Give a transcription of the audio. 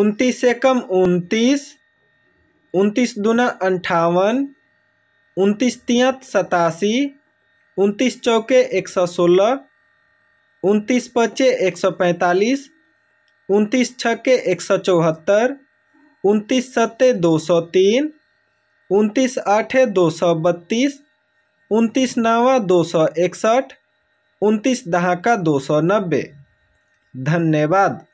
उनतीस से कम उनतीस उनतीस दुना अंठावन उनतीस तियत सतासी उनतीस चौके एक सौ सोलह उनतीस पचे एक सौ पैंतालीस उनतीस छके एक सौ चौहत्तर उनतीस सत्ते दो सौ तीन उनतीस आठे दो सौ बत्तीस उनतीस नवा दो सौ इकसठ उनतीस दहाका दो सौ नब्बे धन्यवाद